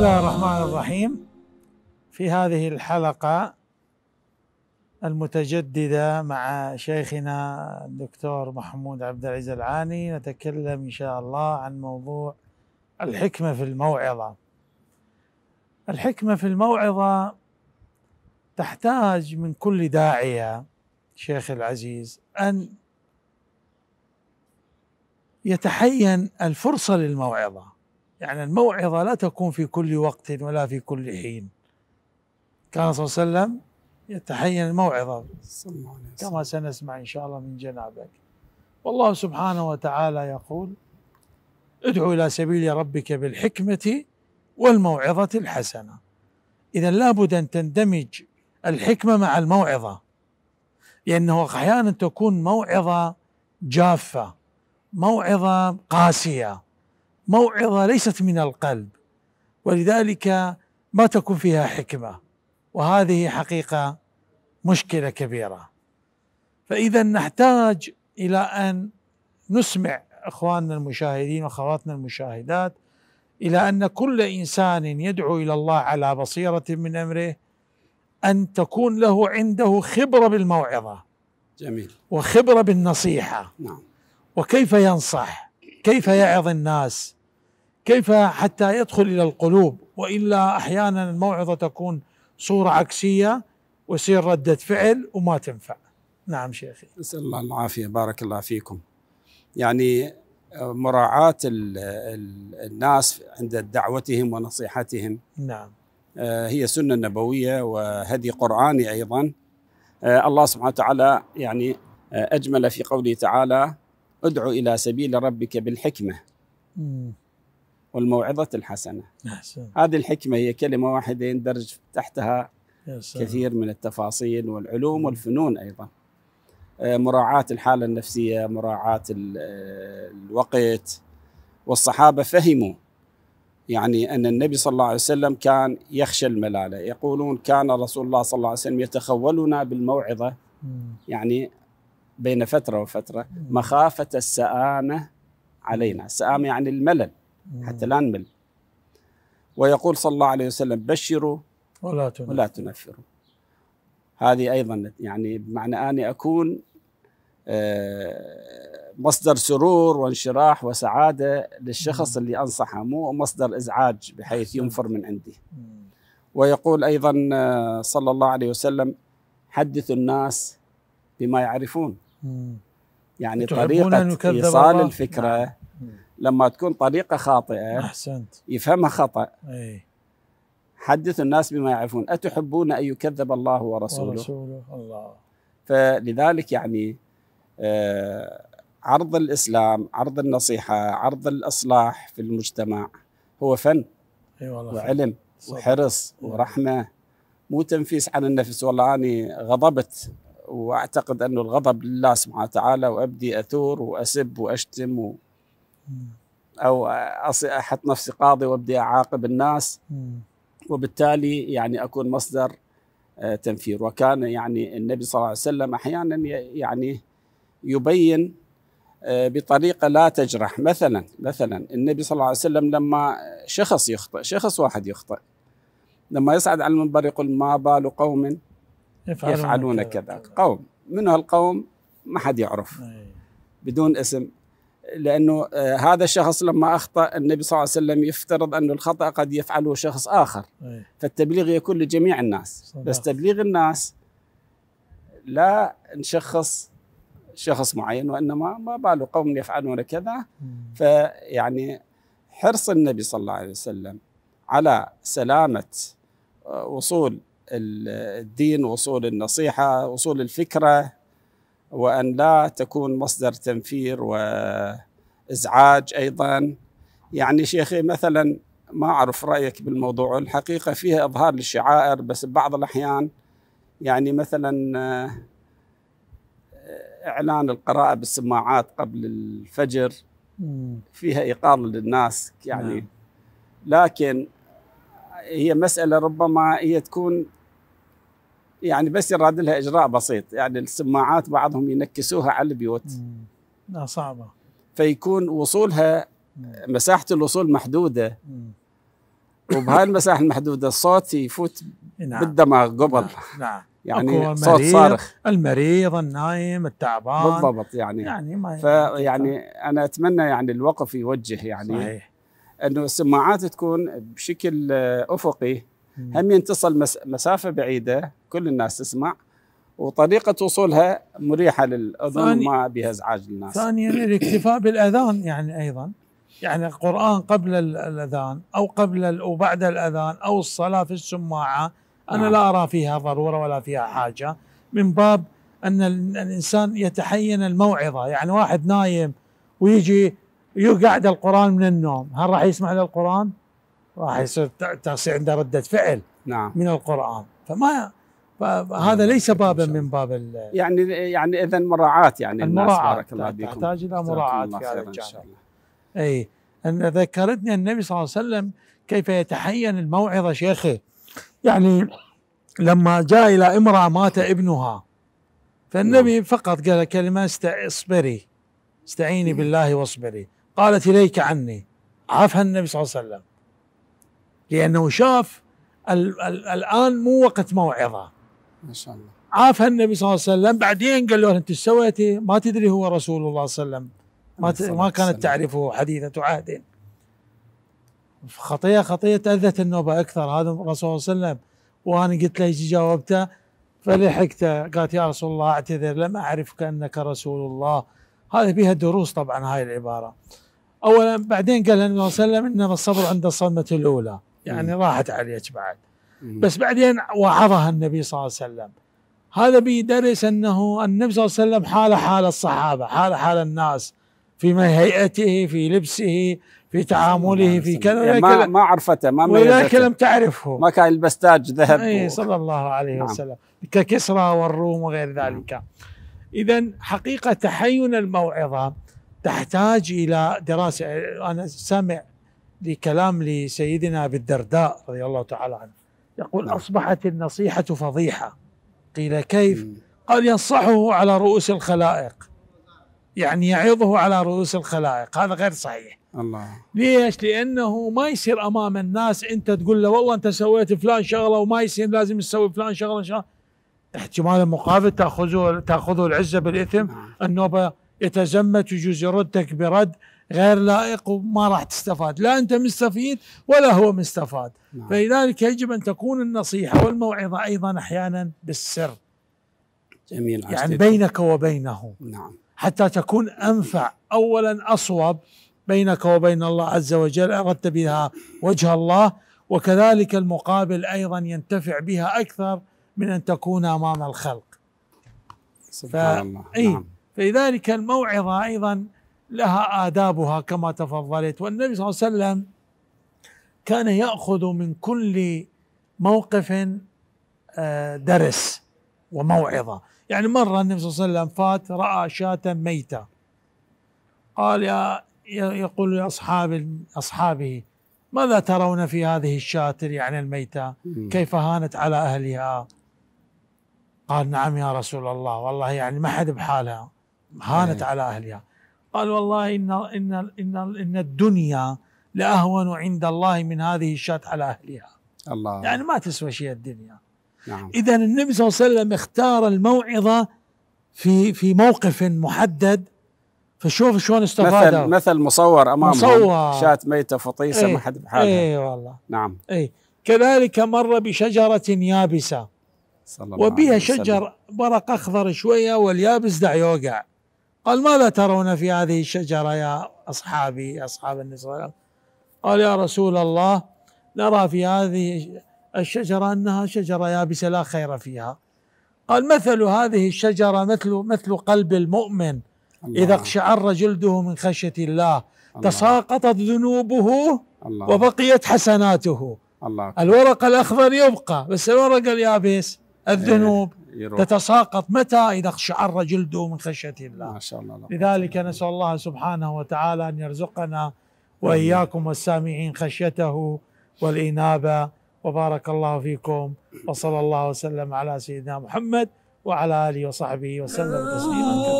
الله الرحمن الرحيم في هذه الحلقة المتجددة مع شيخنا الدكتور محمود عبد العزيز العاني نتكلم إن شاء الله عن موضوع الحكمة في الموعظة الحكمة في الموعظة تحتاج من كل داعية شيخ العزيز أن يتحين الفرصة للموعظة يعني الموعظة لا تكون في كل وقت ولا في كل حين كان صلى الله عليه وسلم يتحين الموعظة صلى الله عليه وسلم كما سنسمع إن شاء الله من جنابك والله سبحانه وتعالى يقول ادعو إلى سبيل ربك بالحكمة والموعظة الحسنة إذا لابد أن تندمج الحكمة مع الموعظة لأنه أحيانا تكون موعظة جافة موعظة قاسية موعظة ليست من القلب ولذلك ما تكون فيها حكمة وهذه حقيقة مشكلة كبيرة فإذا نحتاج إلى أن نسمع إخواننا المشاهدين وأخواتنا المشاهدات إلى أن كل إنسان يدعو إلى الله على بصيرة من أمره أن تكون له عنده خبرة بالموعظة جميل وخبرة بالنصيحة نعم وكيف ينصح كيف يعظ الناس كيف حتى يدخل إلى القلوب وإلا أحيانا الموعظة تكون صورة عكسية ويصير ردة فعل وما تنفع نعم شيخي نسأل الله العافية بارك الله فيكم يعني آه، مراعاة الناس عند دعوتهم ونصيحتهم نعم آه، هي سنة نبوية وهدي قرآني أيضا آه، الله سبحانه وتعالى يعني أجمل في قوله تعالى ادعو إلى سبيل ربك بالحكمة مم. والموعظة الحسنة أحسن. هذه الحكمة هي كلمة واحدة يندرج تحتها كثير من التفاصيل والعلوم والفنون أيضا آه، مراعاة الحالة النفسية مراعاة آه، الوقت والصحابة فهموا يعني أن النبي صلى الله عليه وسلم كان يخشى الملالة يقولون كان رسول الله صلى الله عليه وسلم يتخولنا بالموعظة يعني بين فترة وفترة مخافة السآمة علينا السآمة يعني الملل حتى لا نمل ويقول صلى الله عليه وسلم بشروا ولا تنفروا, ولا تنفروا. هذه أيضا يعني بمعنى أني أكون آه، مصدر سرور وانشراح وسعادة للشخص اللي أنصحه مو مصدر إزعاج بحيث ينفر من عندي ويقول أيضا آه، صلى الله عليه وسلم حدث الناس بما يعرفون يعني طريقة إيصال الفكرة نعم. لما تكون طريقه خاطئه احسنت يفهمها خطا اي حدث الناس بما يعرفون أتحبون أن يكذب الله ورسوله ورسوله الله فلذلك يعني آه، عرض الإسلام عرض النصيحة عرض الإصلاح في المجتمع هو فن أي والله وعلم صح. وحرص ورحمة مو تنفيس عن النفس والله أنا غضبت وأعتقد أن الغضب لله سبحانه وتعالى وأبدي أثور وأسب وأشتم و... او احط نفسي قاضي وابدي اعاقب الناس وبالتالي يعني اكون مصدر آه، تنفير وكان يعني النبي صلى الله عليه وسلم احيانا يعني يبين آه، بطريقه لا تجرح مثلا مثلا النبي صلى الله عليه وسلم لما شخص يخطئ شخص واحد يخطئ لما يصعد على المنبر يقول ما بال قوم يفعلون, يفعلون كذا قوم من هالقوم ما حد يعرف إيه. بدون اسم لأنه آه، هذا الشخص لما أخطأ النبي صلى الله عليه وسلم يفترض أن الخطأ قد يفعله شخص آخر إيه. فالتبليغ يكون لجميع الناس بس تبليغ الناس لا نشخص شخص معين وإنما ما بال قوم يفعلون كذا فيعني حرص النبي صلى الله عليه وسلم على سلامة آه، وصول الدين وصول النصيحة وصول الفكرة وأن لا تكون مصدر تنفير وإزعاج أيضا يعني شيخي مثلا ما أعرف رأيك بالموضوع الحقيقة فيها إظهار للشعائر بس بعض الأحيان يعني مثلا آه، إعلان القراءة بالسماعات قبل الفجر فيها إيقاظ للناس يعني نعم. لكن هي مسألة ربما هي تكون يعني بس يراد لها اجراء بسيط يعني السماعات بعضهم ينكسوها على البيوت لا صعبه فيكون وصولها مساحه الوصول محدوده وبهاي المساحه المحدوده الصوت يفوت نعم. بالدماغ قبل نعم. نعم. يعني صوت صارخ المريض النايم التعبان بالضبط يعني يعني ما فيعني انا اتمنى يعني الوقف يوجه يعني صحيح. انه السماعات تكون بشكل آه، افقي هم ينتصل مسافه بعيده كل الناس تسمع وطريقة وصولها مريحة للأذن ما بها إزعاج الناس ثانيا الاكتفاء بالأذان يعني أيضا يعني القرآن قبل الأذان أو قبل أو بعد الأذان أو الصلاة في السماعة أنا نعم. لا أرى فيها ضرورة ولا فيها حاجة من باب أن الإنسان يتحين الموعظة يعني واحد نايم ويجي يقعد القرآن من النوم هل راح يسمع للقرآن؟ راح يصير تصير عنده ردة فعل نعم. من القرآن فما فهذا إيه، ليس بابا من باب ال يعني يعني اذا مراعاه يعني المراعاه بارك الله فيكم تحتاج الى مراعاه في هذا الجانب اي ان ذكرتني النبي صلى الله عليه وسلم كيف يتحين الموعظه شيخه يعني لما جاء الى امراه مات ابنها فالنبي نعم. فقط قال كلمه اصبري استعيني بالله واصبري قالت اليك عني عافها النبي صلى الله عليه وسلم لانه شاف الـ الـ الان مو وقت موعظه ما شاء الله عافها النبي صلى الله عليه وسلم بعدين قال له انت سويتي ما تدري هو رسول الله صلى الله عليه وسلم ما, ت... ما كانت تعرفه حديثة عهد خطية خطية تأذت النوبة أكثر هذا رسول الله صلى الله عليه وسلم وأنا قلت له جاوبته فلحقته قالت يا رسول الله أعتذر لم أعرفك أنك رسول الله هذه فيها دروس طبعا هاي العبارة أولا بعدين قال النبي صلى الله عليه وسلم إنما الصبر عند الصدمة الأولى يعني م. راحت عليك بعد بس بعدين وعظها النبي صلى الله عليه وسلم هذا بيدرس انه النبي صلى الله عليه وسلم حاله حال الصحابه حاله حال الناس في هيئته في لبسه في تعامله في كذا يعني ما ما عرفته ما ولذلك لم تعرفه ما كان يلبس تاج ذهب اي صلى الله عليه نعم. وسلم ككسرى والروم وغير نعم. ذلك نعم. اذا حقيقه تحين الموعظه تحتاج الى دراسه انا سمع لكلام لسيدنا ابي الدرداء رضي الله تعالى عنه يقول نعم. أصبحت النصيحة فضيحة قيل كيف قال ينصحه على رؤوس الخلائق يعني يعظه على رؤوس الخلائق هذا غير صحيح الله ليش؟ لانه ما يصير امام الناس انت تقول له والله انت سويت فلان شغله وما يصير لازم تسوي فلان شغله ان شاء الله احتمال المقابل تاخذه تاخذه العزه بالاثم نعم. النوبه يتزمت يجوز يردك برد غير لائق وما راح تستفاد لا أنت مستفيد ولا هو مستفاد نعم. فلذلك يجب أن تكون النصيحة والموعظة أيضا أحيانا بالسر جميل يعني عشتيت. بينك وبينه نعم حتى تكون أنفع أولا أصوب بينك وبين الله عز وجل أردت بها وجه الله وكذلك المقابل أيضا ينتفع بها أكثر من أن تكون أمام الخلق سبحان الله إيه. نعم. فلذلك الموعظة أيضا لها آدابها كما تفضلت والنبي صلى الله عليه وسلم كان يأخذ من كل موقف آه، درس وموعظة يعني مرة النبي صلى الله عليه وسلم فات رأى شاة ميتة قال يا يقول لأصحاب أصحابه ماذا ترون في هذه الشاة يعني الميتة كيف هانت على أهلها قال نعم يا رسول الله والله يعني ما حد بحالها هانت نعم. على أهلها قال والله إن, إن, إن, إن الدنيا لأهون عند الله من هذه الشاة على أهلها الله يعني ما تسوى شيء الدنيا نعم. إذا النبي صلى الله عليه وسلم اختار الموعظة في في موقف محدد فشوف شلون استفاد مثل مثل مصور امامه مصور شاة ميتة فطيسة ايه ما حد بحالها اي والله نعم اي كذلك مر بشجرة يابسة صلى الله وبها عليه وسلم. شجر ورق اخضر شوية واليابس دع يوقع قال ماذا ترون في هذه الشجرة يا أصحابي يا أصحاب النبي قال يا رسول الله نرى في هذه الشجرة أنها شجرة يابسة لا خير فيها قال مثل هذه الشجرة مثل مثل قلب المؤمن الله إذا اقشعر جلده من خشية الله, الله تساقطت ذنوبه الله وبقيت حسناته الله الورق الأخضر يبقى بس الورق اليابس إيه، الذنوب يروح. تتساقط متى إذا اقشعر جلده من خشية الله ما شاء الله لذلك نسأل الله سبحانه وتعالى أن يرزقنا وإياكم والسامعين خشيته والإنابة وبارك الله فيكم وصلى الله وسلم على سيدنا محمد وعلى آله وصحبه وسلم تسليما كثيرا